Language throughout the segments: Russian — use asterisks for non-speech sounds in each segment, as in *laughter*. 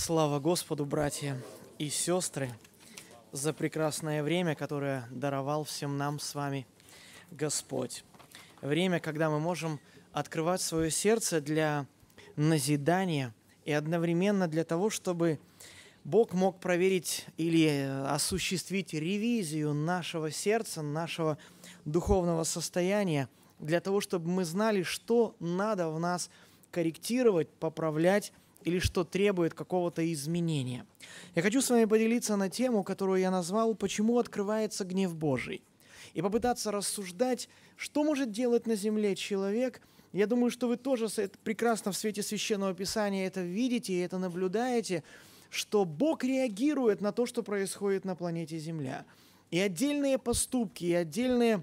Слава Господу, братья и сестры, за прекрасное время, которое даровал всем нам с вами Господь. Время, когда мы можем открывать свое сердце для назидания и одновременно для того, чтобы Бог мог проверить или осуществить ревизию нашего сердца, нашего духовного состояния, для того, чтобы мы знали, что надо в нас корректировать, поправлять, или что требует какого-то изменения. Я хочу с вами поделиться на тему, которую я назвал «Почему открывается гнев Божий?» и попытаться рассуждать, что может делать на земле человек. Я думаю, что вы тоже прекрасно в свете Священного Писания это видите и это наблюдаете, что Бог реагирует на то, что происходит на планете Земля. И отдельные поступки, и отдельные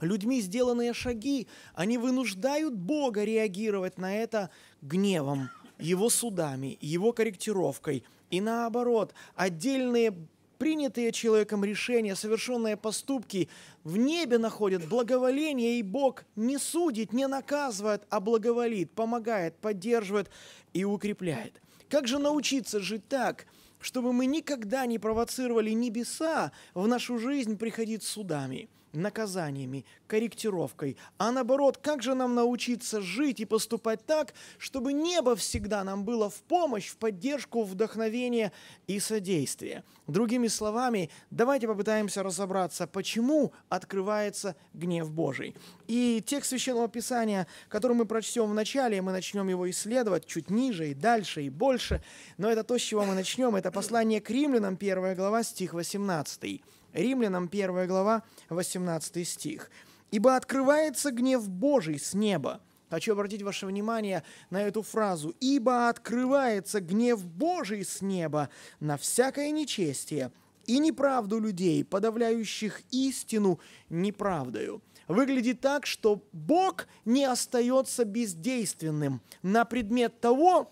людьми сделанные шаги, они вынуждают Бога реагировать на это гневом его судами, его корректировкой. И наоборот, отдельные принятые человеком решения, совершенные поступки в небе находят благоволение, и Бог не судит, не наказывает, а благоволит, помогает, поддерживает и укрепляет. Как же научиться жить так, чтобы мы никогда не провоцировали небеса в нашу жизнь приходить судами – наказаниями, корректировкой, а наоборот, как же нам научиться жить и поступать так, чтобы небо всегда нам было в помощь, в поддержку, вдохновение и содействие. Другими словами, давайте попытаемся разобраться, почему открывается гнев Божий. И текст Священного Писания, который мы прочтем в начале, мы начнем его исследовать чуть ниже и дальше и больше, но это то, с чего мы начнем, это послание к римлянам, первая глава, стих 18. Римлянам 1 глава, 18 стих. «Ибо открывается гнев Божий с неба». Хочу обратить ваше внимание на эту фразу. «Ибо открывается гнев Божий с неба на всякое нечестие и неправду людей, подавляющих истину неправдою» выглядит так, что Бог не остается бездейственным на предмет того,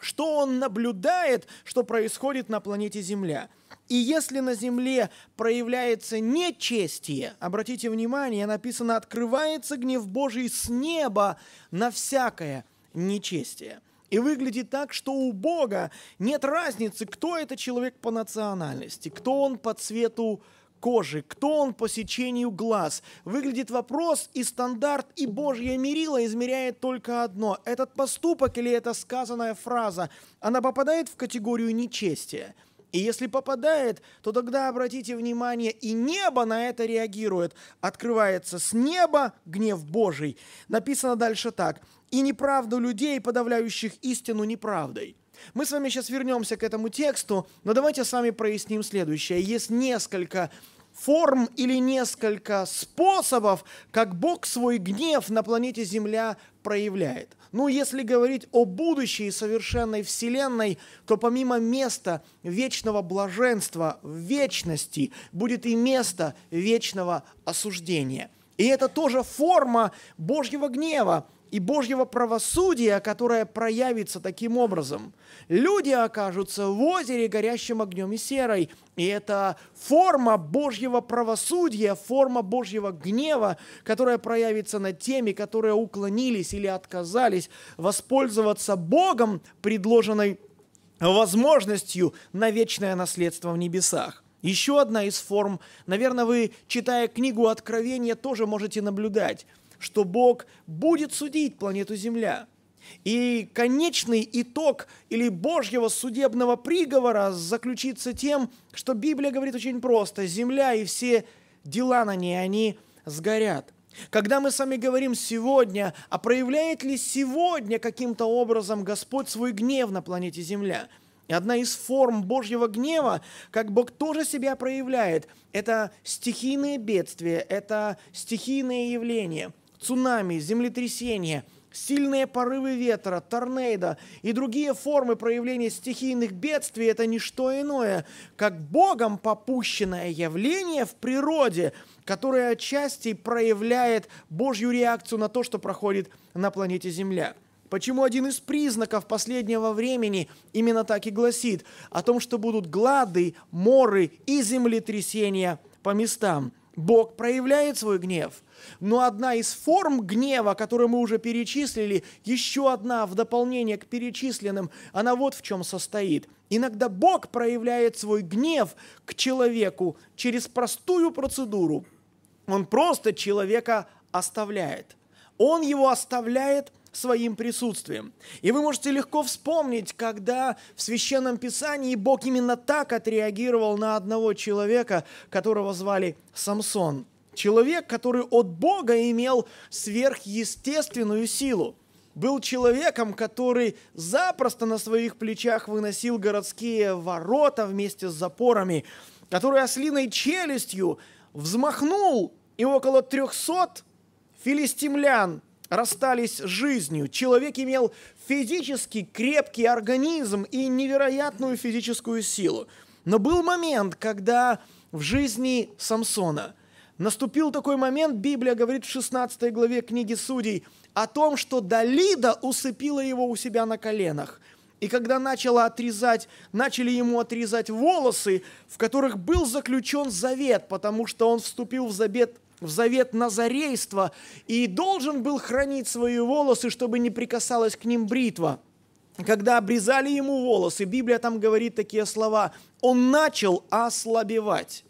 что он наблюдает, что происходит на планете Земля. И если на земле проявляется нечестие, обратите внимание, написано «открывается гнев Божий с неба на всякое нечестие». И выглядит так, что у Бога нет разницы, кто это человек по национальности, кто он по цвету кожи, кто он по сечению глаз. Выглядит вопрос и стандарт, и Божье мерило измеряет только одно. Этот поступок или эта сказанная фраза, она попадает в категорию нечестия – и если попадает, то тогда обратите внимание, и небо на это реагирует. Открывается с неба гнев Божий. Написано дальше так. «И неправду людей, подавляющих истину неправдой». Мы с вами сейчас вернемся к этому тексту, но давайте с вами проясним следующее. Есть несколько форм или несколько способов, как Бог свой гнев на планете Земля проявляет. Ну, если говорить о будущей совершенной Вселенной, то помимо места вечного блаженства в вечности будет и место вечного осуждения. И это тоже форма Божьего гнева, и Божьего правосудия, которое проявится таким образом. Люди окажутся в озере, горящим огнем и серой. И это форма Божьего правосудия, форма Божьего гнева, которая проявится над теми, которые уклонились или отказались воспользоваться Богом, предложенной возможностью на вечное наследство в небесах. Еще одна из форм, наверное, вы, читая книгу Откровения, тоже можете наблюдать что Бог будет судить планету Земля. И конечный итог или Божьего судебного приговора заключится тем, что Библия говорит очень просто. Земля и все дела на ней, они сгорят. Когда мы с вами говорим сегодня, а проявляет ли сегодня каким-то образом Господь свой гнев на планете Земля? И одна из форм Божьего гнева, как Бог тоже себя проявляет, это стихийные бедствия, это стихийные явления – цунами, землетрясения, сильные порывы ветра, торнейдо и другие формы проявления стихийных бедствий – это не что иное, как Богом попущенное явление в природе, которое отчасти проявляет Божью реакцию на то, что проходит на планете Земля. Почему один из признаков последнего времени именно так и гласит о том, что будут глады, моры и землетрясения по местам – Бог проявляет свой гнев. Но одна из форм гнева, которую мы уже перечислили, еще одна в дополнение к перечисленным, она вот в чем состоит. Иногда Бог проявляет свой гнев к человеку через простую процедуру. Он просто человека оставляет. Он его оставляет – своим присутствием. И вы можете легко вспомнить, когда в Священном Писании Бог именно так отреагировал на одного человека, которого звали Самсон. Человек, который от Бога имел сверхъестественную силу был человеком, который запросто на своих плечах выносил городские ворота вместе с запорами, который ослиной челюстью взмахнул, и около трехсот филистимлян расстались с жизнью. Человек имел физически крепкий организм и невероятную физическую силу. Но был момент, когда в жизни Самсона наступил такой момент, Библия говорит в 16 главе книги Судей, о том, что Далида усыпила его у себя на коленах. И когда начала отрезать, начали ему отрезать волосы, в которых был заключен завет, потому что он вступил в завет в завет назарейства и должен был хранить свои волосы, чтобы не прикасалась к ним бритва. Когда обрезали ему волосы, Библия там говорит такие слова, он начал ослабевать.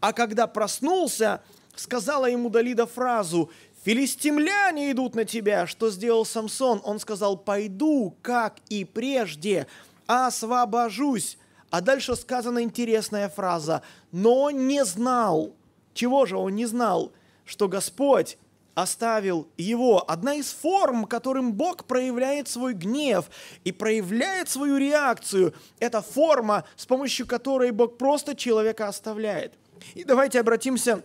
А когда проснулся, сказала ему Далида фразу, «Филистимляне идут на тебя!» Что сделал Самсон? Он сказал, «Пойду, как и прежде, освобожусь». А дальше сказана интересная фраза, «Но не знал, чего же он не знал, что Господь оставил его. Одна из форм, которым Бог проявляет свой гнев и проявляет свою реакцию, это форма, с помощью которой Бог просто человека оставляет. И давайте обратимся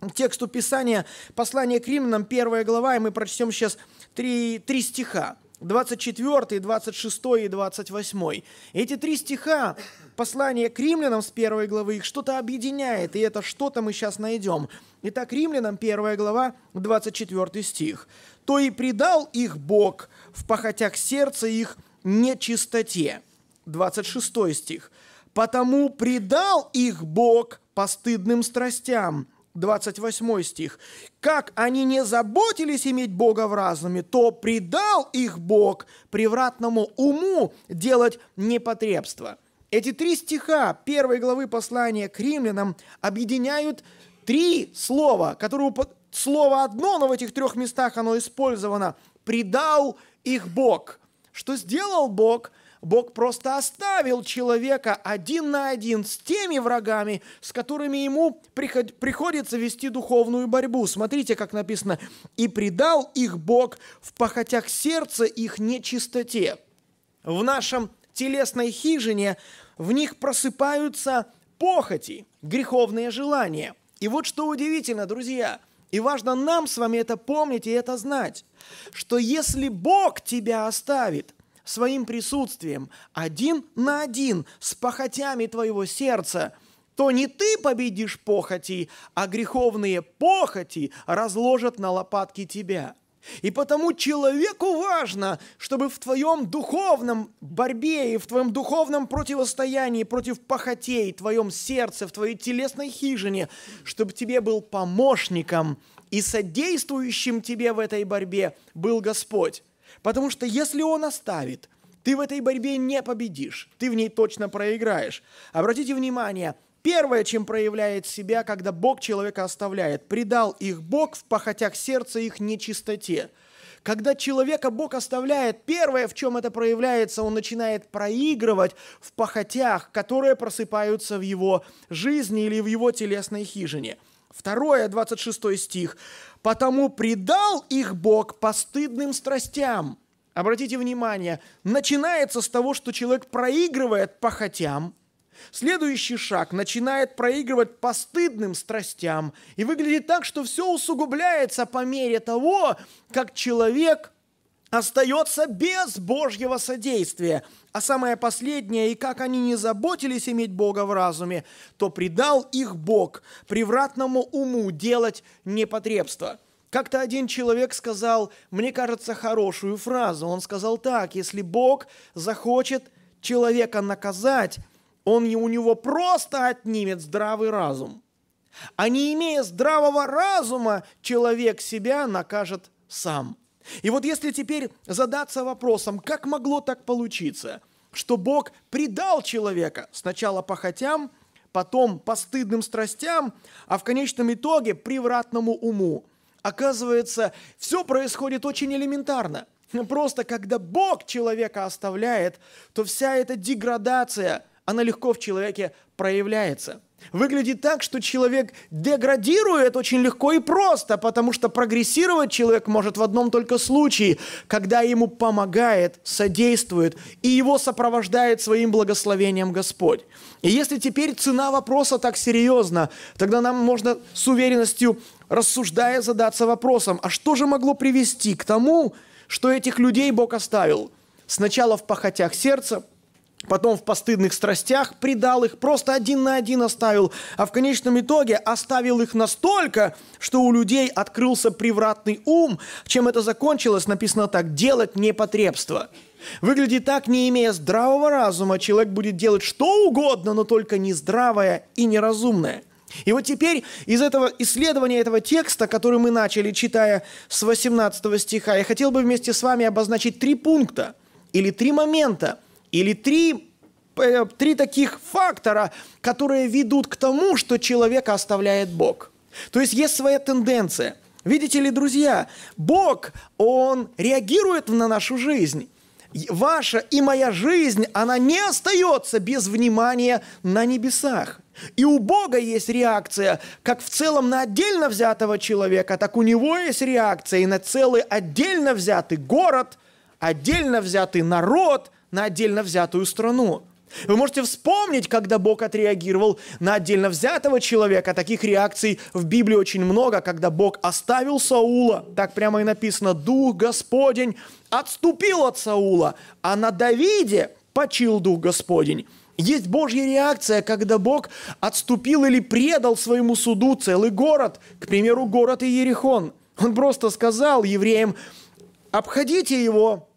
к тексту Писания, послание к римлянам, первая глава, и мы прочтем сейчас три, три стиха. 24, 26 и 28. Эти три стиха послание к римлянам с первой главы их что-то объединяет, и это что-то мы сейчас найдем. Итак, римлянам первая глава, 24 стих. «То и предал их Бог в похотях сердца их нечистоте». 26 стих. «Потому предал их Бог постыдным страстям». 28 стих. «Как они не заботились иметь Бога в разуме, то предал их Бог превратному уму делать непотребство». Эти три стиха первой главы послания к римлянам объединяют три слова, которые слово одно, но в этих трех местах оно использовано. «Предал их Бог». Что сделал Бог? Бог просто оставил человека один на один с теми врагами, с которыми ему приход- приходится вести духовную борьбу. Смотрите, как написано. «И предал их Бог в похотях сердца их нечистоте». В нашем телесной хижине в них просыпаются похоти, греховные желания. И вот что удивительно, друзья, и важно нам с вами это помнить и это знать, что если Бог тебя оставит своим присутствием один на один с похотями твоего сердца, то не ты победишь похоти, а греховные похоти разложат на лопатки тебя – и потому человеку важно, чтобы в твоем духовном борьбе и в твоем духовном противостоянии против похотей, в твоем сердце, в твоей телесной хижине, чтобы тебе был помощником и содействующим тебе в этой борьбе был Господь. Потому что если Он оставит, ты в этой борьбе не победишь, ты в ней точно проиграешь. Обратите внимание, Первое, чем проявляет себя, когда Бог человека оставляет, предал их Бог в похотях сердца их нечистоте. Когда человека Бог оставляет, первое, в чем это проявляется, он начинает проигрывать в похотях, которые просыпаются в его жизни или в его телесной хижине. Второе, 26 стих. «Потому предал их Бог постыдным страстям». Обратите внимание, начинается с того, что человек проигрывает похотям – Следующий шаг начинает проигрывать постыдным страстям и выглядит так, что все усугубляется по мере того, как человек остается без Божьего содействия. А самое последнее, и как они не заботились иметь Бога в разуме, то предал их Бог превратному уму делать непотребство. Как-то один человек сказал, мне кажется, хорошую фразу. Он сказал так, если Бог захочет человека наказать, он у него просто отнимет здравый разум. А не имея здравого разума, человек себя накажет сам. И вот если теперь задаться вопросом, как могло так получиться, что Бог предал человека сначала похотям, потом постыдным страстям, а в конечном итоге превратному уму. Оказывается, все происходит очень элементарно. Просто когда Бог человека оставляет, то вся эта деградация – она легко в человеке проявляется. Выглядит так, что человек деградирует очень легко и просто, потому что прогрессировать человек может в одном только случае, когда ему помогает, содействует и его сопровождает своим благословением Господь. И если теперь цена вопроса так серьезна, тогда нам можно с уверенностью, рассуждая, задаться вопросом, а что же могло привести к тому, что этих людей Бог оставил? Сначала в похотях сердца – потом в постыдных страстях предал их, просто один на один оставил, а в конечном итоге оставил их настолько, что у людей открылся превратный ум, чем это закончилось, написано так, делать непотребство. Выглядит так, не имея здравого разума, человек будет делать что угодно, но только не здравое и неразумное. И вот теперь из этого исследования этого текста, который мы начали, читая с 18 стиха, я хотел бы вместе с вами обозначить три пункта или три момента – или три э, три таких фактора, которые ведут к тому, что человека оставляет Бог. То есть есть своя тенденция. Видите ли, друзья, Бог, Он реагирует на нашу жизнь. Ваша и моя жизнь, она не остается без внимания на небесах. И у Бога есть реакция, как в целом на отдельно взятого человека, так у него есть реакция и на целый отдельно взятый город, отдельно взятый народ – на отдельно взятую страну. Вы можете вспомнить, когда Бог отреагировал на отдельно взятого человека. Таких реакций в Библии очень много, когда Бог оставил Саула. Так прямо и написано, Дух Господень отступил от Саула, а на Давиде почил Дух Господень. Есть Божья реакция, когда Бог отступил или предал своему суду целый город, к примеру, город Иерихон. Он просто сказал евреям, обходите его,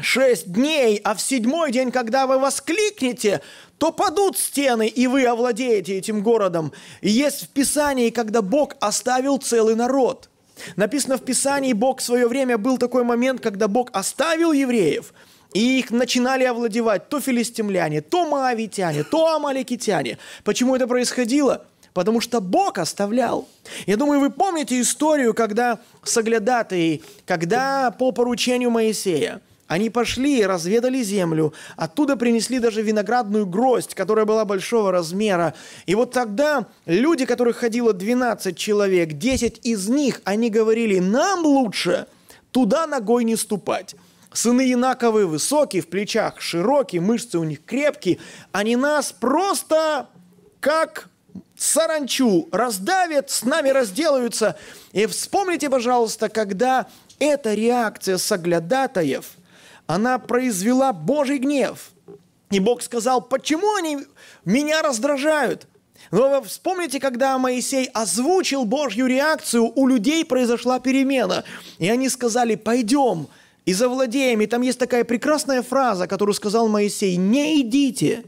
шесть дней, а в седьмой день, когда вы воскликнете, то падут стены, и вы овладеете этим городом. И есть в Писании, когда Бог оставил целый народ. Написано в Писании, Бог в свое время был такой момент, когда Бог оставил евреев, и их начинали овладевать то филистимляне, то маавитяне, то амаликитяне. Почему это происходило? потому что Бог оставлял. Я думаю, вы помните историю, когда соглядатые, когда по поручению Моисея они пошли и разведали землю. Оттуда принесли даже виноградную гроздь, которая была большого размера. И вот тогда люди, которых ходило 12 человек, 10 из них, они говорили, нам лучше туда ногой не ступать. Сыны Инаковы высокие, в плечах широкие, мышцы у них крепкие. Они нас просто как саранчу раздавят, с нами разделаются. И вспомните, пожалуйста, когда эта реакция соглядатаев – она произвела Божий гнев. И Бог сказал, почему они меня раздражают? Но вы вспомните, когда Моисей озвучил Божью реакцию, у людей произошла перемена. И они сказали, пойдем и завладеем. И там есть такая прекрасная фраза, которую сказал Моисей, не идите.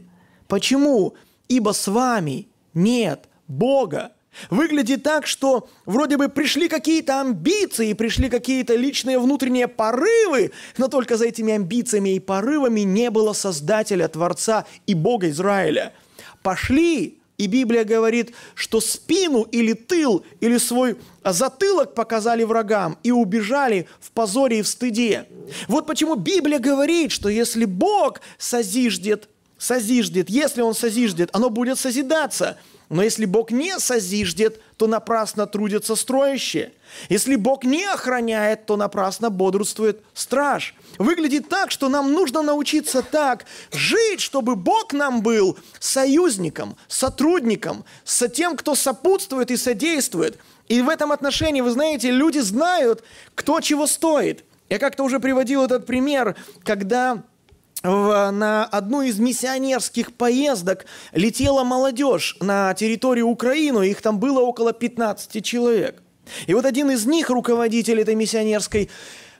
Почему? Ибо с вами нет Бога. Выглядит так, что вроде бы пришли какие-то амбиции, пришли какие-то личные внутренние порывы, но только за этими амбициями и порывами не было Создателя, Творца и Бога Израиля. Пошли, и Библия говорит, что спину или тыл, или свой затылок показали врагам и убежали в позоре и в стыде. Вот почему Библия говорит, что если Бог созиждет, созиждет, если Он созиждет, оно будет созидаться – но если Бог не созиждет, то напрасно трудится строящие. Если Бог не охраняет, то напрасно бодрствует страж. Выглядит так, что нам нужно научиться так жить, чтобы Бог нам был союзником, сотрудником, со тем, кто сопутствует и содействует. И в этом отношении, вы знаете, люди знают, кто чего стоит. Я как-то уже приводил этот пример, когда в, на одну из миссионерских поездок летела молодежь на территорию Украины, их там было около 15 человек. И вот один из них, руководитель этой миссионерской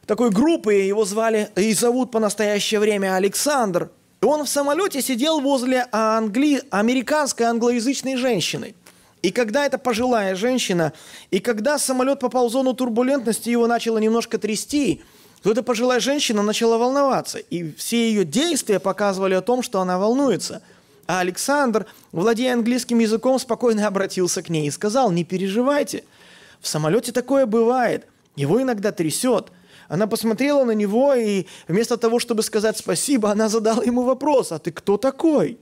такой группы, его звали и зовут по настоящее время Александр, и он в самолете сидел возле англи... американской англоязычной женщины. И когда эта пожилая женщина, и когда самолет попал в зону турбулентности, его начало немножко трясти, то ну, эта пожилая женщина начала волноваться, и все ее действия показывали о том, что она волнуется. А Александр, владея английским языком, спокойно *laughs* обратился к ней и сказал, не переживайте, в самолете такое бывает, его иногда трясет. Она посмотрела на него, и вместо того, чтобы сказать спасибо, она задала ему вопрос, а ты кто такой?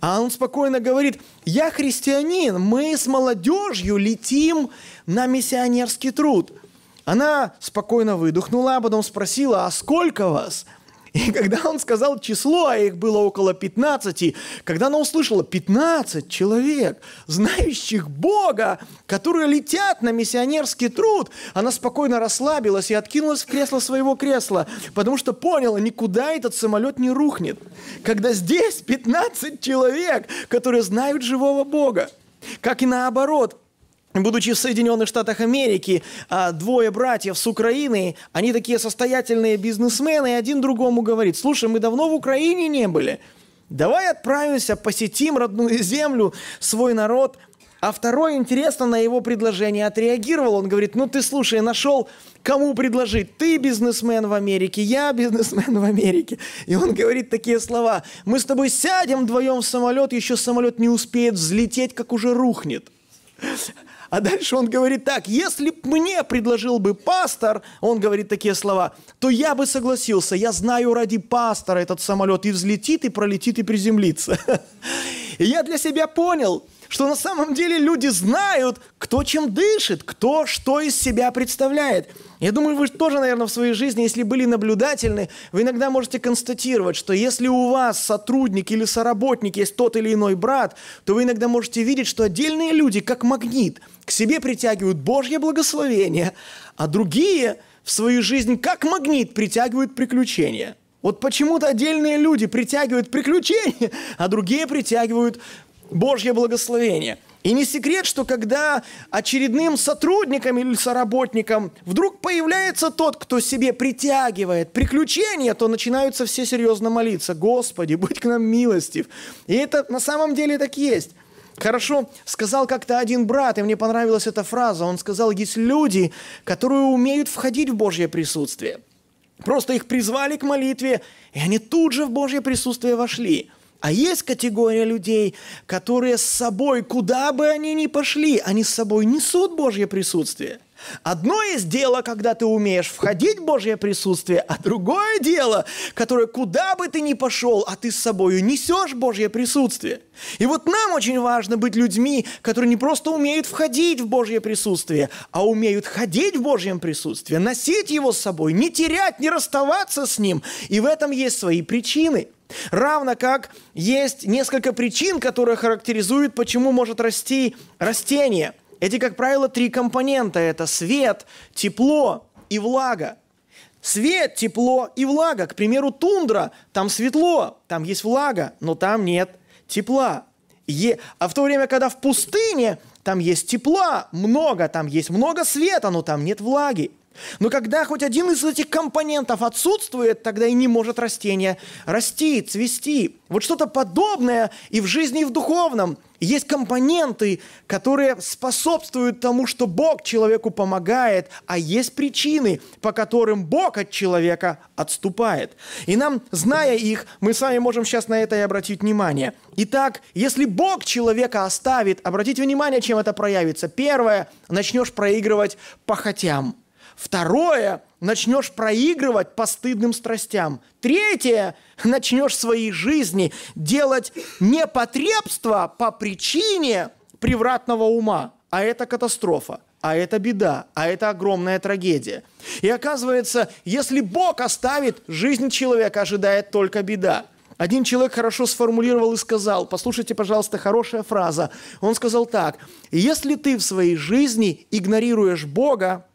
А он спокойно говорит, я христианин, мы с молодежью летим на миссионерский труд – она спокойно выдохнула, а потом спросила, а сколько вас? И *laughs* когда он сказал число, а их было около 15, когда она услышала 15 человек, знающих Бога, которые летят на миссионерский труд, она спокойно расслабилась и откинулась в кресло своего кресла, потому что поняла, никуда этот самолет не рухнет. Когда здесь 15 человек, которые знают живого Бога. Как и наоборот, будучи в Соединенных Штатах Америки, а, двое братьев с Украины, они такие состоятельные бизнесмены, и один другому говорит, слушай, мы давно в Украине не были, давай отправимся, посетим родную землю, свой народ. А второй, интересно, на его предложение отреагировал. Он говорит, ну ты слушай, нашел кому предложить. Ты бизнесмен в Америке, я бизнесмен в Америке. И он говорит такие слова. Мы с тобой сядем вдвоем в самолет, еще самолет не успеет взлететь, как уже рухнет. А дальше он говорит так, если б мне предложил бы пастор, он говорит такие слова, то я бы согласился, я знаю ради пастора этот самолет и взлетит, и пролетит, и приземлится. *laughs* И я для себя понял, что на самом деле люди знают, кто чем дышит, кто что из себя представляет. Я думаю, вы тоже, наверное, в своей жизни, если были наблюдательны, вы иногда можете констатировать, что если у вас сотрудник или соработник есть тот или иной брат, то вы иногда можете видеть, что отдельные люди, как магнит, к себе притягивают Божье благословение, а другие в свою жизнь, как магнит, притягивают приключения. Вот почему-то отдельные люди притягивают приключения, а другие притягивают Божье благословение – и не секрет, что когда очередным сотрудником или соработником вдруг появляется тот, кто себе притягивает приключения, то начинаются все серьезно молиться. Господи, будь к нам милостив. И это на самом деле так есть. Хорошо сказал как-то один брат, и мне понравилась эта фраза. Он сказал, есть люди, которые умеют входить в Божье присутствие. Просто их призвали к молитве, и они тут же в Божье присутствие вошли – а есть категория людей, которые с собой, куда бы они ни пошли, они с собой несут Божье присутствие. Одно есть дело, когда ты умеешь входить в Божье присутствие, а другое дело, которое куда бы ты ни пошел, а ты с собой несешь Божье присутствие. И вот нам очень важно быть людьми, которые не просто умеют входить в Божье присутствие, а умеют ходить в Божьем присутствии, носить его с собой, не терять, не расставаться с ним. И в этом есть свои причины – Равно как есть несколько причин, которые характеризуют, почему может расти растение. Эти, как правило, три компонента. Это свет, тепло и влага. Свет, тепло и влага. К примеру, тундра, там светло, там есть влага, но там нет тепла. Е... А в то время, когда в пустыне, там есть тепла много, там есть много света, но там нет влаги. Но когда хоть один из этих компонентов отсутствует, тогда и не может растение расти, цвести. Вот что-то подобное и в жизни, и в духовном. Есть компоненты, которые способствуют тому, что Бог человеку помогает, а есть причины, по которым Бог от человека отступает. И нам, зная их, мы с вами можем сейчас на это и обратить внимание. Итак, если Бог человека оставит, обратите внимание, чем это проявится. Первое, начнешь проигрывать похотям – Второе, начнешь проигрывать по стыдным страстям. Третье, начнешь в своей жизни делать непотребство по причине превратного ума. А это катастрофа, а это беда, а это огромная трагедия. И оказывается, если Бог оставит, жизнь человека ожидает только беда. Один человек хорошо сформулировал и сказал, послушайте, пожалуйста, хорошая фраза. Он сказал так, если ты в своей жизни игнорируешь Бога,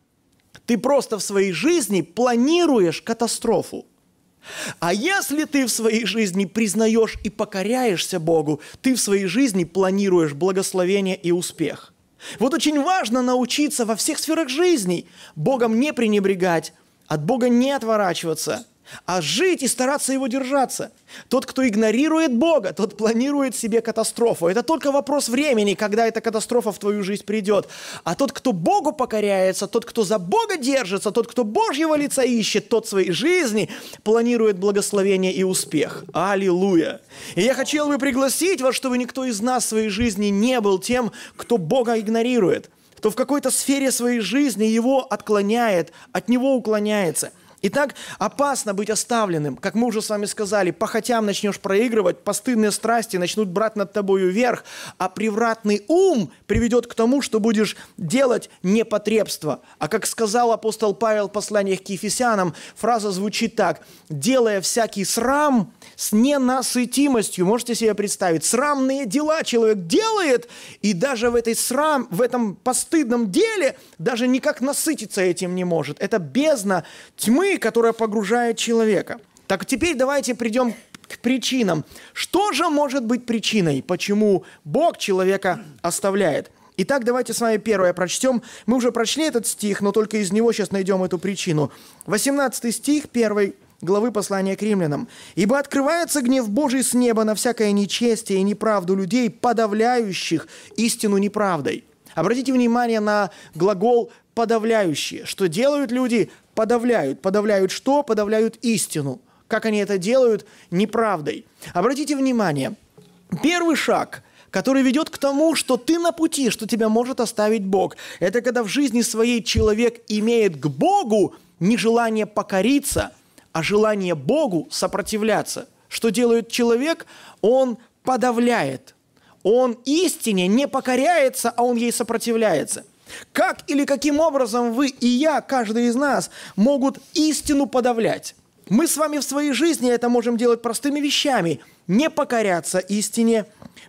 ты просто в своей жизни планируешь катастрофу. А если ты в своей жизни признаешь и покоряешься Богу, ты в своей жизни планируешь благословение и успех. Вот очень важно научиться во всех сферах жизни Богом не пренебрегать, от Бога не отворачиваться – а жить и стараться его держаться. Тот, кто игнорирует Бога, тот планирует себе катастрофу. Это только вопрос времени, когда эта катастрофа в твою жизнь придет. А тот, кто Богу покоряется, тот, кто за Бога держится, тот, кто Божьего лица ищет, тот своей жизни планирует благословение и успех. Аллилуйя! И я хотел бы пригласить вас, чтобы никто из нас в своей жизни не был тем, кто Бога игнорирует, кто в какой-то сфере своей жизни его отклоняет, от него уклоняется – Итак, опасно быть оставленным. Как мы уже с вами сказали, похотям начнешь проигрывать, постыдные страсти начнут брать над тобою вверх, а превратный ум приведет к тому, что будешь делать непотребство. А как сказал апостол Павел в посланиях к Ефесянам, фраза звучит так. «Делая всякий срам с ненасытимостью». Можете себе представить? Срамные дела человек делает, и даже в, этой срам, в этом постыдном деле даже никак насытиться этим не может. Это бездна тьмы, тьмы, которая погружает человека. Так теперь давайте придем к причинам. Что же может быть причиной, почему Бог человека оставляет? Итак, давайте с вами первое прочтем. Мы уже прочли этот стих, но только из него сейчас найдем эту причину. 18 стих, 1 главы послания к римлянам. «Ибо открывается гнев Божий с неба на всякое нечестие и неправду людей, подавляющих истину неправдой». Обратите внимание на глагол «подавляющие». Что делают люди? подавляют. Подавляют что? Подавляют истину. Как они это делают? Неправдой. Обратите внимание, первый шаг – который ведет к тому, что ты на пути, что тебя может оставить Бог. Это когда в жизни своей человек имеет к Богу не желание покориться, а желание Богу сопротивляться. Что делает человек? Он подавляет. Он истине не покоряется, а он ей сопротивляется – как или каким образом вы и я, каждый из нас, могут истину подавлять? Мы с вами в своей жизни это можем делать простыми вещами. Не покоряться истине,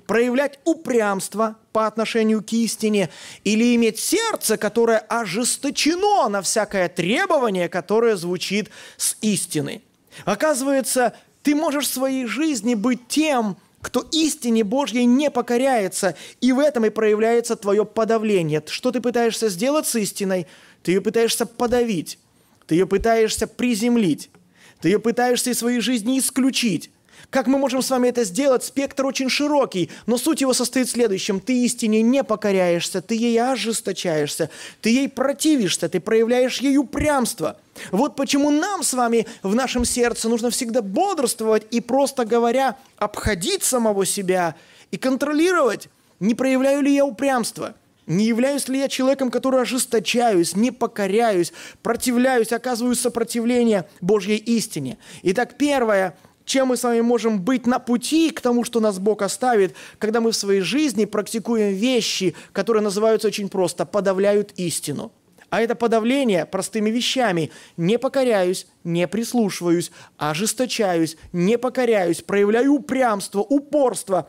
проявлять упрямство по отношению к истине или иметь сердце, которое ожесточено на всякое требование, которое звучит с истины. Оказывается, ты можешь в своей жизни быть тем, кто истине Божьей не покоряется, и в этом и проявляется твое подавление. Что ты пытаешься сделать с истиной? Ты ее пытаешься подавить, ты ее пытаешься приземлить, ты ее пытаешься из своей жизни исключить, как мы можем с вами это сделать? Спектр очень широкий, но суть его состоит в следующем. Ты истине не покоряешься, ты ей ожесточаешься, ты ей противишься, ты проявляешь ей упрямство. Вот почему нам с вами в нашем сердце нужно всегда бодрствовать и просто говоря, обходить самого себя и контролировать, не проявляю ли я упрямство. Не являюсь ли я человеком, который ожесточаюсь, не покоряюсь, противляюсь, оказываю сопротивление Божьей истине? Итак, первое – чем мы с вами можем быть на пути к тому, что нас Бог оставит, когда мы в своей жизни практикуем вещи, которые называются очень просто «подавляют истину». А это подавление простыми вещами. Не покоряюсь, не прислушиваюсь, ожесточаюсь, не покоряюсь, проявляю упрямство, упорство,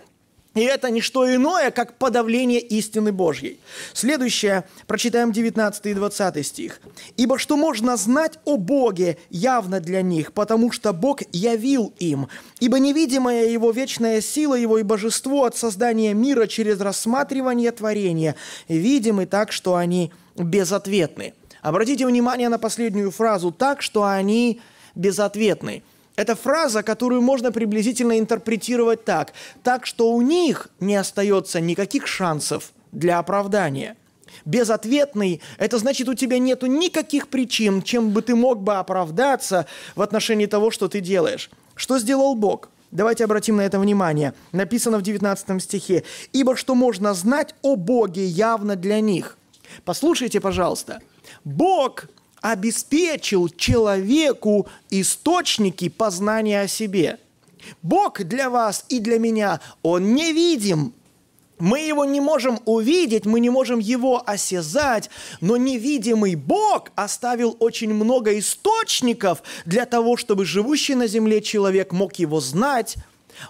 и это не что иное, как подавление истины Божьей. Следующее, прочитаем 19 и 20 стих. «Ибо что можно знать о Боге явно для них, потому что Бог явил им, ибо невидимая Его вечная сила, Его и божество от создания мира через рассматривание творения, видимы так, что они безответны». Обратите внимание на последнюю фразу «так, что они безответны». Это фраза, которую можно приблизительно интерпретировать так, так что у них не остается никаких шансов для оправдания. Безответный – это значит, у тебя нету никаких причин, чем бы ты мог бы оправдаться в отношении того, что ты делаешь. Что сделал Бог? Давайте обратим на это внимание. Написано в 19 стихе. «Ибо что можно знать о Боге явно для них». Послушайте, пожалуйста. Бог обеспечил человеку источники познания о себе. Бог для вас и для меня, Он невидим. Мы его не можем увидеть, мы не можем его осязать, но невидимый Бог оставил очень много источников для того, чтобы живущий на земле человек мог его знать,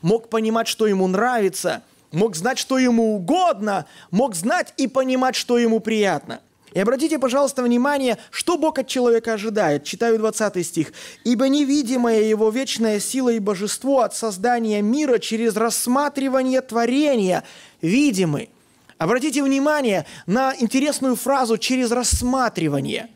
мог понимать, что ему нравится, мог знать, что ему угодно, мог знать и понимать, что ему приятно – и обратите, пожалуйста, внимание, что Бог от человека ожидает. Читаю 20 стих. «Ибо невидимая его вечная сила и божество от создания мира через рассматривание творения видимы». Обратите внимание на интересную фразу «через рассматривание».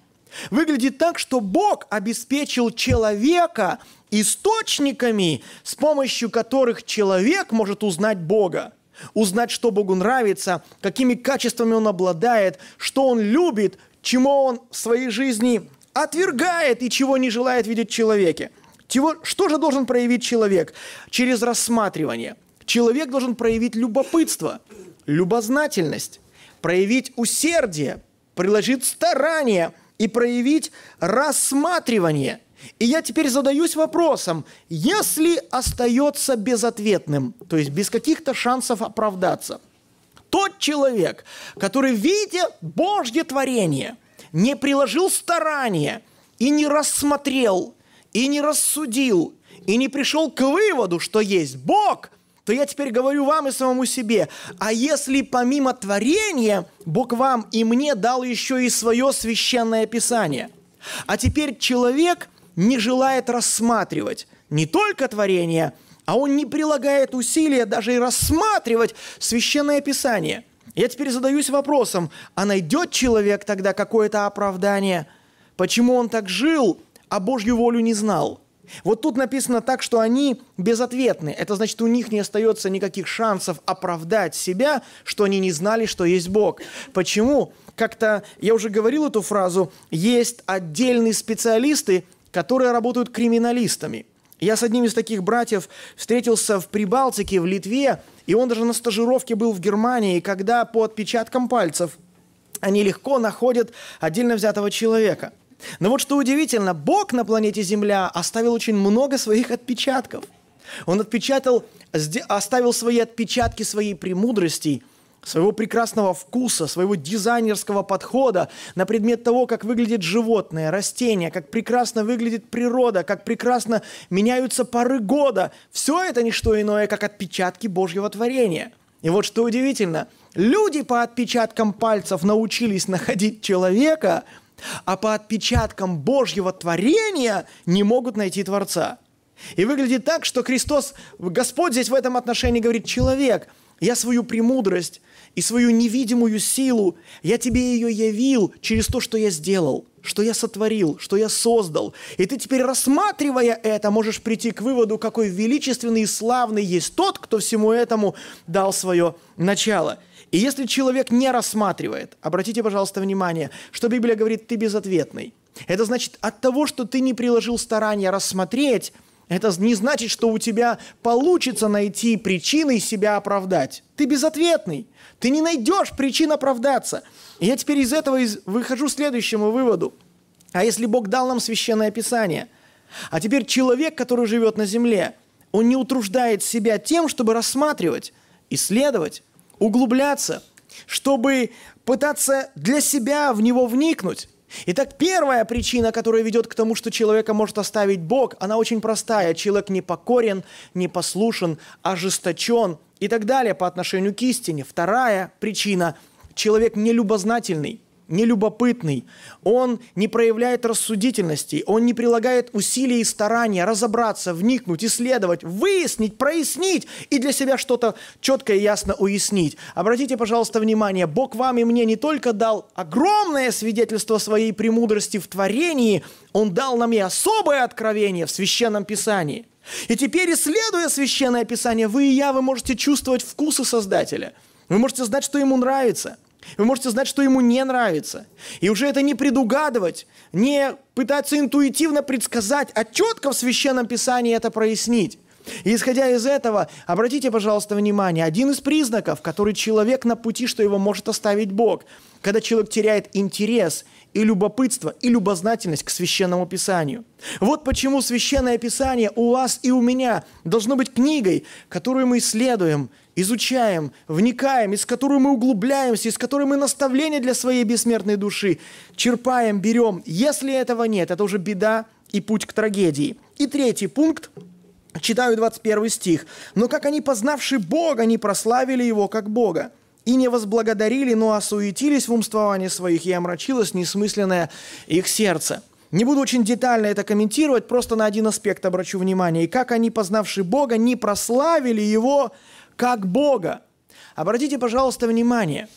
Выглядит так, что Бог обеспечил человека источниками, с помощью которых человек может узнать Бога узнать, что Богу нравится, какими качествами Он обладает, что Он любит, чему Он в своей жизни отвергает и чего не желает видеть в человеке. Чего, что же должен проявить человек? Через рассматривание. Человек должен проявить любопытство, любознательность, проявить усердие, приложить старание и проявить рассматривание – и я теперь задаюсь вопросом, если остается безответным, то есть без каких-то шансов оправдаться, тот человек, который, видя Божье творение, не приложил старания и не рассмотрел, и не рассудил, и не пришел к выводу, что есть Бог, то я теперь говорю вам и самому себе, а если помимо творения Бог вам и мне дал еще и свое священное писание – а теперь человек, не желает рассматривать не только творение, а он не прилагает усилия даже и рассматривать священное писание. Я теперь задаюсь вопросом, а найдет человек тогда какое-то оправдание? Почему он так жил, а Божью волю не знал? Вот тут написано так, что они безответны. Это значит, у них не остается никаких шансов оправдать себя, что они не знали, что есть Бог. Почему? Как-то, я уже говорил эту фразу, есть отдельные специалисты, которые работают криминалистами. Я с одним из таких братьев встретился в Прибалтике, в Литве, и он даже на стажировке был в Германии, когда по отпечаткам пальцев они легко находят отдельно взятого человека. Но вот что удивительно, Бог на планете Земля оставил очень много своих отпечатков. Он отпечатал, оставил свои отпечатки своей премудрости – своего прекрасного вкуса, своего дизайнерского подхода на предмет того, как выглядит животное, растение, как прекрасно выглядит природа, как прекрасно меняются пары года. Все это не что иное, как отпечатки Божьего творения. И вот что удивительно, люди по отпечаткам пальцев научились находить человека, а по отпечаткам Божьего творения не могут найти Творца. И выглядит так, что Христос, Господь здесь в этом отношении говорит, человек – я свою премудрость и свою невидимую силу, я тебе ее явил через то, что я сделал, что я сотворил, что я создал. И ты теперь, рассматривая это, можешь прийти к выводу, какой величественный и славный есть тот, кто всему этому дал свое начало. И если человек не рассматривает, обратите, пожалуйста, внимание, что Библия говорит, ты безответный. Это значит, от того, что ты не приложил старания рассмотреть, это не значит, что у тебя получится найти причины себя оправдать. Ты безответный. Ты не найдешь причин оправдаться. И я теперь из этого из... выхожу к следующему выводу. А если Бог дал нам священное писание? А теперь человек, который живет на земле, он не утруждает себя тем, чтобы рассматривать, исследовать, углубляться, чтобы пытаться для себя в него вникнуть. Итак, первая причина, которая ведет к тому, что человека может оставить Бог, она очень простая. Человек непокорен, непослушен, ожесточен и так далее по отношению к истине. Вторая причина – человек нелюбознательный – нелюбопытный, он не проявляет рассудительности, он не прилагает усилий и старания разобраться, вникнуть, исследовать, выяснить, прояснить и для себя что-то четко и ясно уяснить. Обратите, пожалуйста, внимание, Бог вам и мне не только дал огромное свидетельство своей премудрости в творении, Он дал нам и особое откровение в Священном Писании. И теперь, исследуя Священное Писание, вы и я, вы можете чувствовать вкусы Создателя. Вы можете знать, что ему нравится – вы можете знать, что ему не нравится. И уже это не предугадывать, не пытаться интуитивно предсказать, а четко в Священном Писании это прояснить. И исходя из этого, обратите, пожалуйста, внимание, один из признаков, который человек на пути, что его может оставить Бог, когда человек теряет интерес и любопытство, и любознательность к Священному Писанию. Вот почему Священное Писание у вас и у меня должно быть книгой, которую мы исследуем – изучаем, вникаем, из которой мы углубляемся, из которой мы наставления для своей бессмертной души черпаем, берем. Если этого нет, это уже беда и путь к трагедии. И третий пункт Читаю 21 стих. «Но как они, познавши Бога, не прославили Его как Бога, и не возблагодарили, но осуетились в умствовании своих, и омрачилось несмысленное их сердце». Не буду очень детально это комментировать, просто на один аспект обращу внимание. «И как они, познавши Бога, не прославили Его как Бога. Обратите, пожалуйста, внимание,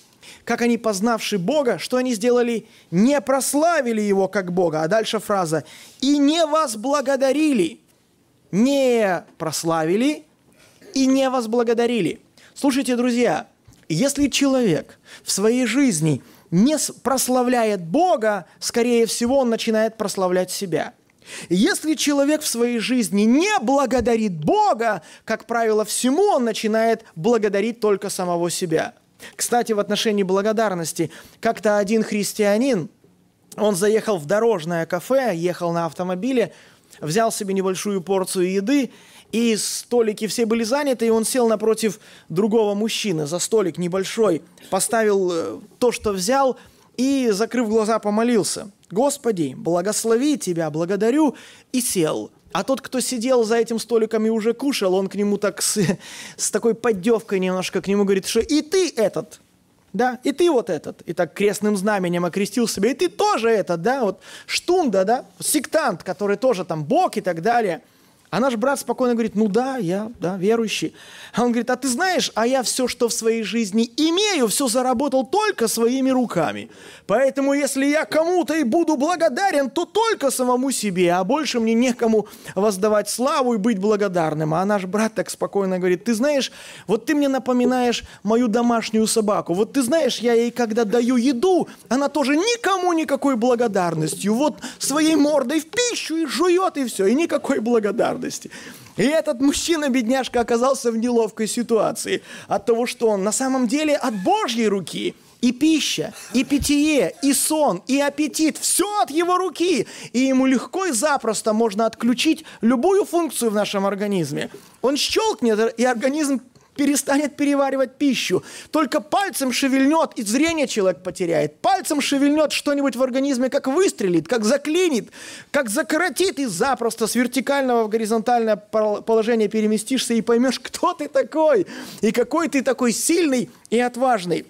как они, познавши Бога, что они сделали? Не прославили Его как Бога. А дальше фраза «и не возблагодарили». Не прославили и не возблагодарили. Слушайте, друзья, если человек в своей жизни не прославляет Бога, скорее всего, он начинает прославлять себя – если человек в своей жизни не благодарит Бога, как правило, всему он начинает благодарить только самого себя. Кстати, в отношении благодарности, как-то один христианин, он заехал в дорожное кафе, ехал на автомобиле, взял себе небольшую порцию еды, и столики все были заняты, и он сел напротив другого мужчины за столик небольшой, поставил э, то, что взял, и, закрыв глаза, помолился – Господи, благослови тебя, благодарю, и сел. А тот, кто сидел за этим столиком и уже кушал, он к нему так с, *laughs* с такой поддевкой немножко к нему говорит, что и ты этот, да, и ты вот этот. И так крестным знаменем окрестил себя, и ты тоже этот, да, вот штунда, да, сектант, который тоже там бог и так далее – а наш брат спокойно говорит, ну да, я, да, верующий. А он говорит, а ты знаешь, а я все, что в своей жизни имею, все заработал только своими руками. Поэтому если я кому-то и буду благодарен, то только самому себе, а больше мне некому воздавать славу и быть благодарным. А наш брат так спокойно говорит, ты знаешь, вот ты мне напоминаешь мою домашнюю собаку. Вот ты знаешь, я ей когда даю еду, она тоже никому никакой благодарностью. Вот своей мордой в пищу и жует, и все, и никакой благодарности бездарности. И этот мужчина, бедняжка, оказался в неловкой ситуации от того, что он на самом деле от Божьей руки – и пища, и питье, и сон, и аппетит – все от его руки. И ему легко и запросто можно отключить любую функцию в нашем организме. Он щелкнет, и организм перестанет переваривать пищу. Только пальцем шевельнет, и зрение человек потеряет. Пальцем шевельнет что-нибудь в организме, как выстрелит, как заклинит, как закоротит, и запросто с вертикального в горизонтальное положение переместишься и поймешь, кто ты такой, и какой ты такой сильный и отважный.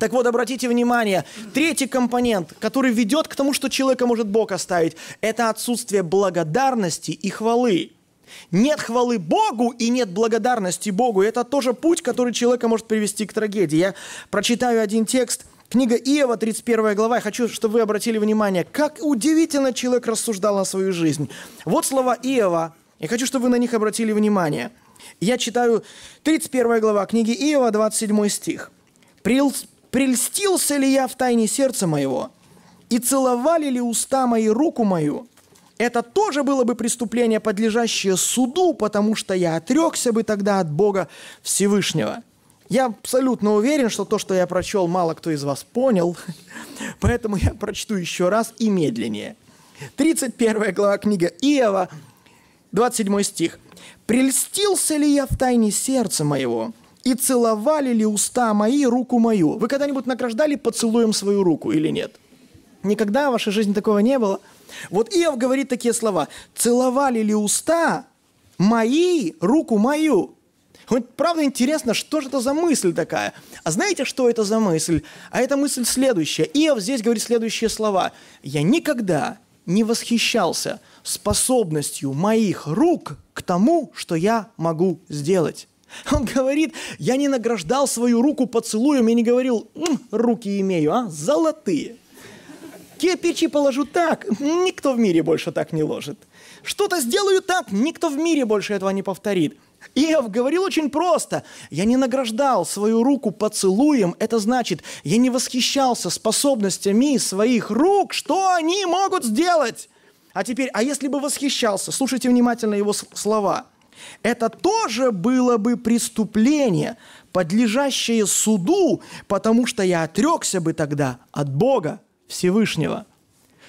Так вот, обратите внимание, третий компонент, который ведет к тому, что человека может Бог оставить, это отсутствие благодарности и хвалы. Нет хвалы Богу и нет благодарности Богу. И это тоже путь, который человека может привести к трагедии. Я прочитаю один текст – Книга Иова, 31 глава. Я хочу, чтобы вы обратили внимание, как удивительно человек рассуждал на свою жизнь. Вот слова Иова. Я хочу, чтобы вы на них обратили внимание. Я читаю 31 глава книги Иова, 27 стих. «Прельстился ли я в тайне сердца моего, и целовали ли уста мои руку мою? это тоже было бы преступление, подлежащее суду, потому что я отрекся бы тогда от Бога Всевышнего. Я абсолютно уверен, что то, что я прочел, мало кто из вас понял, *laughs* поэтому я прочту еще раз и медленнее. 31 глава книга Иова, 27 стих. «Прельстился ли я в тайне сердца моего, и целовали ли уста мои руку мою?» Вы когда-нибудь награждали поцелуем свою руку или нет? Никогда в вашей жизни такого не было – вот Иов говорит такие слова. «Целовали ли уста мои руку мою?» Вот правда интересно, что же это за мысль такая? А знаете, что это за мысль? А эта мысль следующая. Иов здесь говорит следующие слова. «Я никогда не восхищался способностью моих рук к тому, что я могу сделать». Он говорит, я не награждал свою руку поцелуем и не говорил, руки имею, а, золотые печи положу так, никто в мире больше так не ложит. Что-то сделаю так, никто в мире больше этого не повторит. Иов говорил очень просто. Я не награждал свою руку поцелуем. Это значит, я не восхищался способностями своих рук, что они могут сделать. А теперь, а если бы восхищался, слушайте внимательно его слова. Это тоже было бы преступление, подлежащее суду, потому что я отрекся бы тогда от Бога. Всевышнего.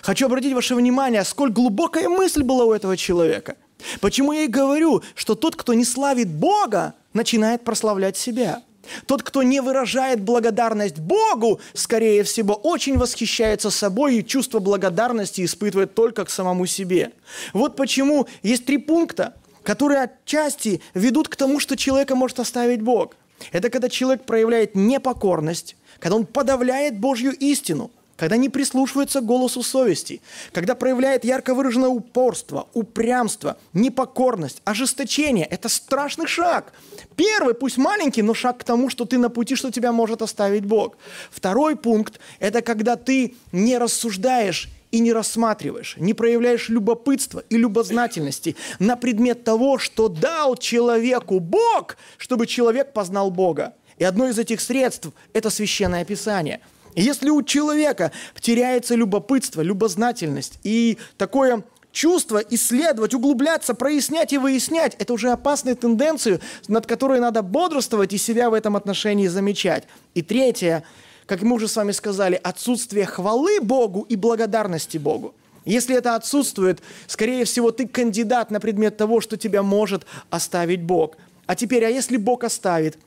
Хочу обратить ваше внимание, сколь глубокая мысль была у этого человека. Почему я и говорю, что тот, кто не славит Бога, начинает прославлять себя. Тот, кто не выражает благодарность Богу, скорее всего, очень восхищается собой и чувство благодарности испытывает только к самому себе. Вот почему есть три пункта, которые отчасти ведут к тому, что человека может оставить Бог. Это когда человек проявляет непокорность, когда он подавляет Божью истину – когда не прислушивается к голосу совести, когда проявляет ярко выраженное упорство, упрямство, непокорность, ожесточение. Это страшный шаг. Первый, пусть маленький, но шаг к тому, что ты на пути, что тебя может оставить Бог. Второй пункт – это когда ты не рассуждаешь и не рассматриваешь, не проявляешь любопытства и любознательности на предмет того, что дал человеку Бог, чтобы человек познал Бога. И одно из этих средств – это Священное Писание – если у человека теряется любопытство, любознательность и такое чувство исследовать, углубляться, прояснять и выяснять, это уже опасная тенденция, над которой надо бодрствовать и себя в этом отношении замечать. И третье, как мы уже с вами сказали, отсутствие хвалы Богу и благодарности Богу. Если это отсутствует, скорее всего, ты кандидат на предмет того, что тебя может оставить Бог. А теперь, а если Бог оставит,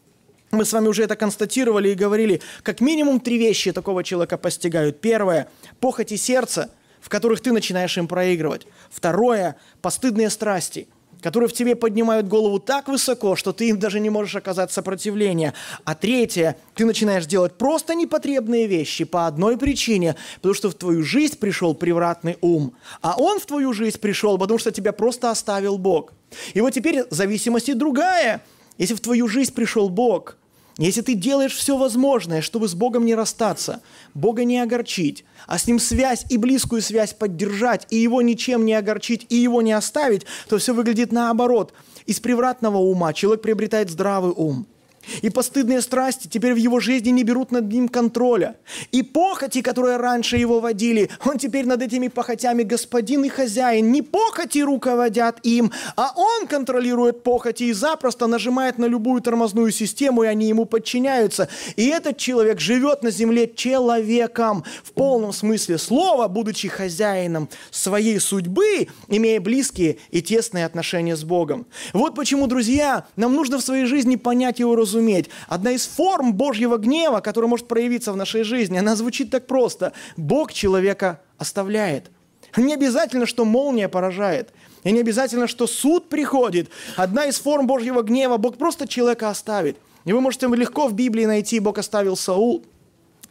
мы с вами уже это констатировали и говорили, как минимум три вещи такого человека постигают. Первое – похоти сердца, в которых ты начинаешь им проигрывать. Второе – постыдные страсти, которые в тебе поднимают голову так высоко, что ты им даже не можешь оказать сопротивление. А третье – ты начинаешь делать просто непотребные вещи по одной причине, потому что в твою жизнь пришел превратный ум, а он в твою жизнь пришел, потому что тебя просто оставил Бог. И вот теперь зависимость и другая – если в твою жизнь пришел Бог, если ты делаешь все возможное, чтобы с Богом не расстаться, Бога не огорчить, а с Ним связь и близкую связь поддержать, и Его ничем не огорчить, и Его не оставить, то все выглядит наоборот. Из превратного ума человек приобретает здравый ум – и постыдные страсти теперь в его жизни не берут над ним контроля. И похоти, которые раньше его водили, он теперь над этими похотями господин и хозяин. Не похоти руководят им, а он контролирует похоти и запросто нажимает на любую тормозную систему, и они ему подчиняются. И этот человек живет на земле человеком в полном смысле слова, будучи хозяином своей судьбы, имея близкие и тесные отношения с Богом. Вот почему, друзья, нам нужно в своей жизни понять его уразуметь, уразуметь. Одна из форм Божьего гнева, которая может проявиться в нашей жизни, она звучит так просто. Бог человека оставляет. Не обязательно, что молния поражает. И не обязательно, что суд приходит. Одна из форм Божьего гнева, Бог просто человека оставит. И вы можете легко в Библии найти, Бог оставил Саул,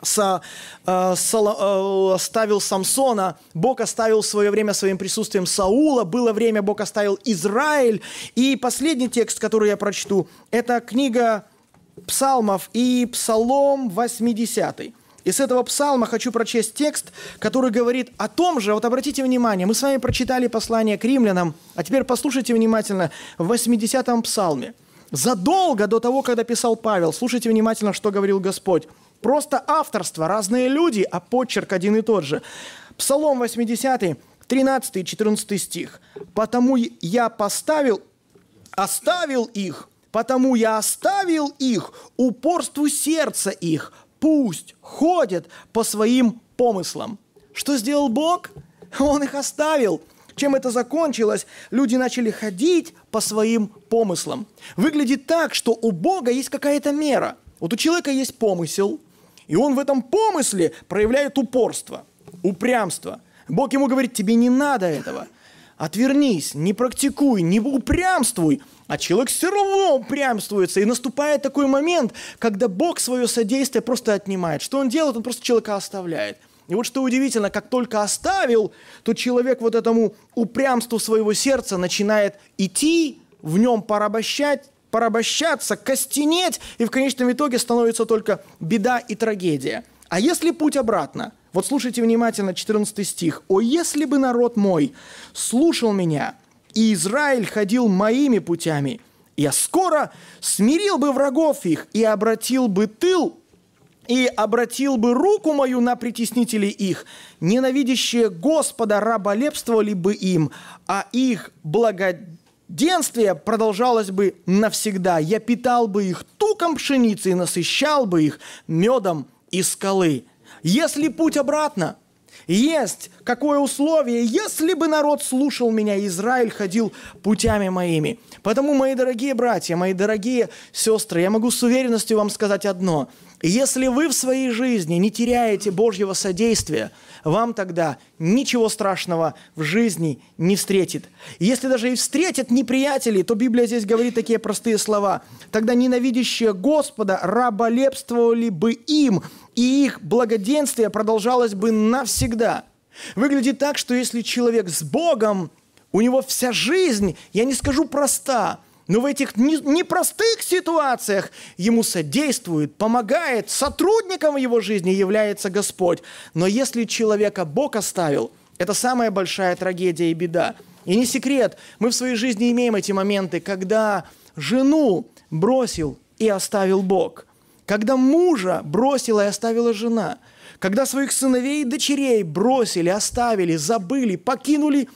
со, э, соло, э, оставил Самсона, Бог оставил в свое время своим присутствием Саула, было время, Бог оставил Израиль. И последний текст, который я прочту, это книга псалмов и псалом 80. И с этого псалма хочу прочесть текст, который говорит о том же, вот обратите внимание, мы с вами прочитали послание к римлянам, а теперь послушайте внимательно в 80-м псалме. Задолго до того, когда писал Павел, слушайте внимательно, что говорил Господь. Просто авторство, разные люди, а почерк один и тот же. Псалом 80, 13 и 14 стих. «Потому я поставил, оставил их, Потому я оставил их упорству сердца их, пусть ходят по своим помыслам. Что сделал Бог? *laughs* Он их оставил. Чем это закончилось? Люди начали ходить по своим помыслам. Выглядит так, что у Бога есть какая-то мера. Вот у человека есть помысел, и он в этом помысле проявляет упорство, упрямство. Бог ему говорит, тебе не надо этого. Отвернись, не практикуй, не упрямствуй – а человек все равно упрямствуется. И наступает такой момент, когда Бог свое содействие просто отнимает. Что он делает? Он просто человека оставляет. И вот что удивительно, как только оставил, то человек вот этому упрямству своего сердца начинает идти, в нем порабощать, порабощаться, костенеть, и в конечном итоге становится только беда и трагедия. А если путь обратно? Вот слушайте внимательно 14 стих. «О, если бы народ мой слушал меня, и Израиль ходил моими путями, я скоро смирил бы врагов их и обратил бы тыл и обратил бы руку мою на притеснителей их. Ненавидящие Господа раболепствовали бы им, а их благоденствие продолжалось бы навсегда. Я питал бы их туком пшеницы и насыщал бы их медом из скалы. Если путь обратно – есть какое условие, если бы народ слушал меня, Израиль ходил путями моими. Поэтому, мои дорогие братья, мои дорогие сестры, я могу с уверенностью вам сказать одно – если вы в своей жизни не теряете Божьего содействия, вам тогда ничего страшного в жизни не встретит. Если даже и встретят неприятелей, то Библия здесь говорит такие простые слова. Тогда ненавидящие Господа раболепствовали бы им, и их благоденствие продолжалось бы навсегда. Выглядит так, что если человек с Богом, у него вся жизнь, я не скажу проста, но в этих непростых ситуациях ему содействует, помогает, сотрудником в его жизни является Господь. Но если человека Бог оставил, это самая большая трагедия и беда. И не секрет, мы в своей жизни имеем эти моменты, когда жену бросил и оставил Бог, когда мужа бросила и оставила жена, когда своих сыновей и дочерей бросили, оставили, забыли, покинули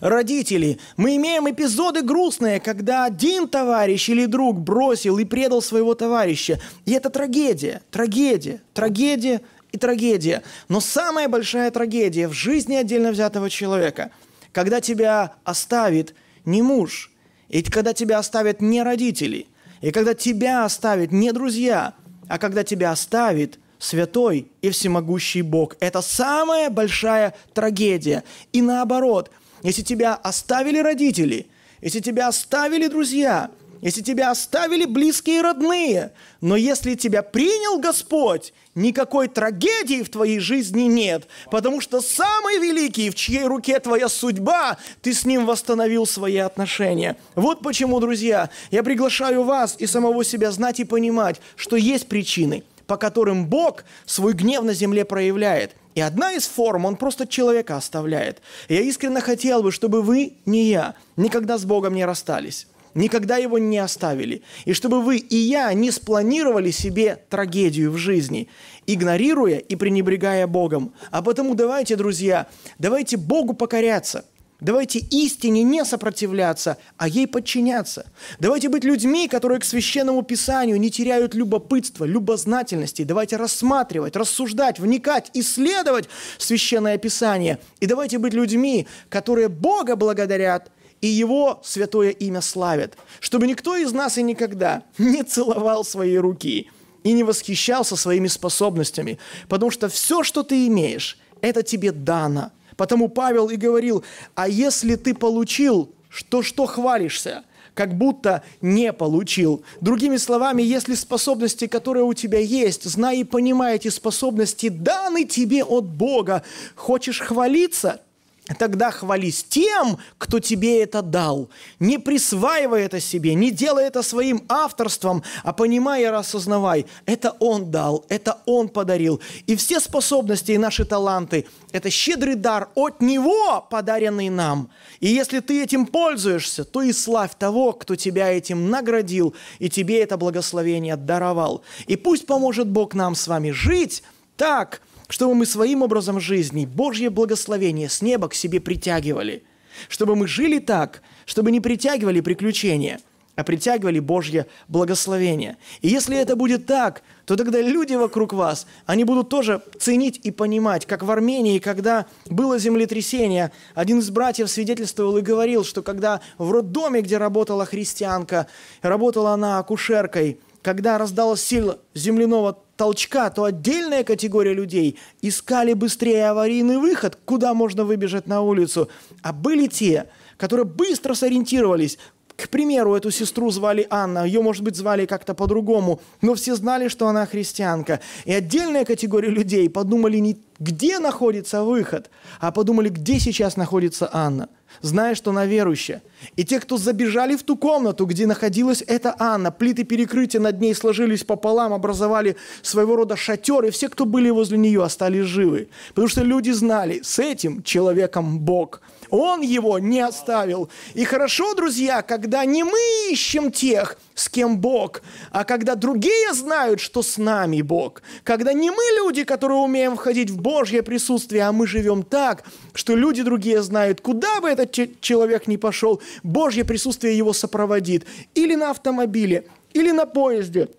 Родители, мы имеем эпизоды грустные, когда один товарищ или друг бросил и предал своего товарища. И это трагедия, трагедия, трагедия и трагедия. Но самая большая трагедия в жизни отдельно взятого человека, когда тебя оставит не муж, и когда тебя оставят не родители, и когда тебя оставят не друзья, а когда тебя оставит – святой и всемогущий Бог. Это самая большая трагедия. И наоборот, если тебя оставили родители, если тебя оставили друзья, если тебя оставили близкие и родные, но если тебя принял Господь, никакой трагедии в твоей жизни нет, потому что самый великий, в чьей руке твоя судьба, ты с ним восстановил свои отношения. Вот почему, друзья, я приглашаю вас и самого себя знать и понимать, что есть причины, по которым Бог свой гнев на земле проявляет. И одна из форм, он просто человека оставляет. я искренне хотел бы, чтобы вы, не я, никогда с Богом не расстались никогда его не оставили, и чтобы вы и я не спланировали себе трагедию в жизни, игнорируя и пренебрегая Богом. А потому давайте, друзья, давайте Богу покоряться – Давайте истине не сопротивляться, а ей подчиняться. Давайте быть людьми, которые к священному писанию не теряют любопытства, любознательности. Давайте рассматривать, рассуждать, вникать, исследовать священное писание. И давайте быть людьми, которые Бога благодарят и Его святое имя славят. Чтобы никто из нас и никогда не целовал свои руки и не восхищался своими способностями. Потому что все, что ты имеешь, это тебе дано – Потому Павел и говорил, а если ты получил, то что хвалишься? как будто не получил. Другими словами, если способности, которые у тебя есть, знай и понимай эти способности, даны тебе от Бога, хочешь хвалиться, Тогда хвались тем, кто тебе это дал, не присваивай это себе, не делай это своим авторством, а понимай и рассознавай, это Он дал, это Он подарил. И все способности и наши таланты – это щедрый дар от Него, подаренный нам. И если ты этим пользуешься, то и славь того, кто тебя этим наградил и тебе это благословение даровал. И пусть поможет Бог нам с вами жить так – чтобы мы своим образом жизни Божье благословение с неба к себе притягивали, чтобы мы жили так, чтобы не притягивали приключения, а притягивали Божье благословение. И если это будет так, то тогда люди вокруг вас, они будут тоже ценить и понимать, как в Армении, когда было землетрясение, один из братьев свидетельствовал и говорил, что когда в роддоме, где работала христианка, работала она акушеркой, когда раздалась сила земляного толчка, то отдельная категория людей искали быстрее аварийный выход, куда можно выбежать на улицу. А были те, которые быстро сориентировались, к примеру, эту сестру звали Анна, ее, может быть, звали как-то по-другому, но все знали, что она христианка. И отдельная категория людей подумали не где находится выход, а подумали, где сейчас находится Анна – зная, что она верующая. И те, кто забежали в ту комнату, где находилась эта Анна, плиты перекрытия над ней сложились пополам, образовали своего рода шатер, и все, кто были возле нее, остались живы. Потому что люди знали, с этим человеком Бог – он его не оставил. И хорошо, друзья, когда не мы ищем тех, с кем Бог, а когда другие знают, что с нами Бог. Когда не мы люди, которые умеем входить в Божье присутствие, а мы живем так, что люди другие знают, куда бы этот человек ни пошел, Божье присутствие его сопроводит. Или на автомобиле, или на поезде –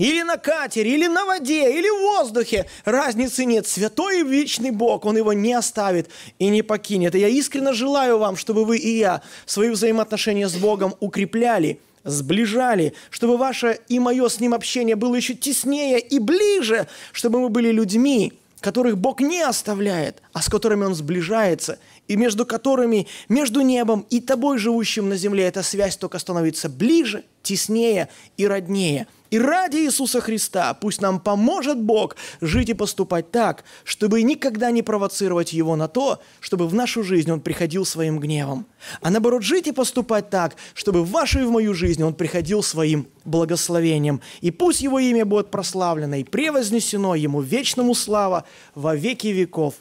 или на катере, или на воде, или в воздухе. Разницы нет. Святой и вечный Бог, Он его не оставит и не покинет. И я искренне желаю вам, чтобы вы и я свои взаимоотношения с Богом укрепляли, сближали, чтобы ваше и мое с Ним общение было еще теснее и ближе, чтобы мы были людьми, которых Бог не оставляет, а с которыми Он сближается, и между которыми, между небом и тобой, живущим на земле, эта связь только становится ближе, теснее и роднее – и ради Иисуса Христа пусть нам поможет Бог жить и поступать так, чтобы никогда не провоцировать Его на то, чтобы в нашу жизнь Он приходил своим гневом. А наоборот, жить и поступать так, чтобы в вашу и в мою жизнь Он приходил своим благословением. И пусть Его имя будет прославлено и превознесено Ему вечному слава во веки веков.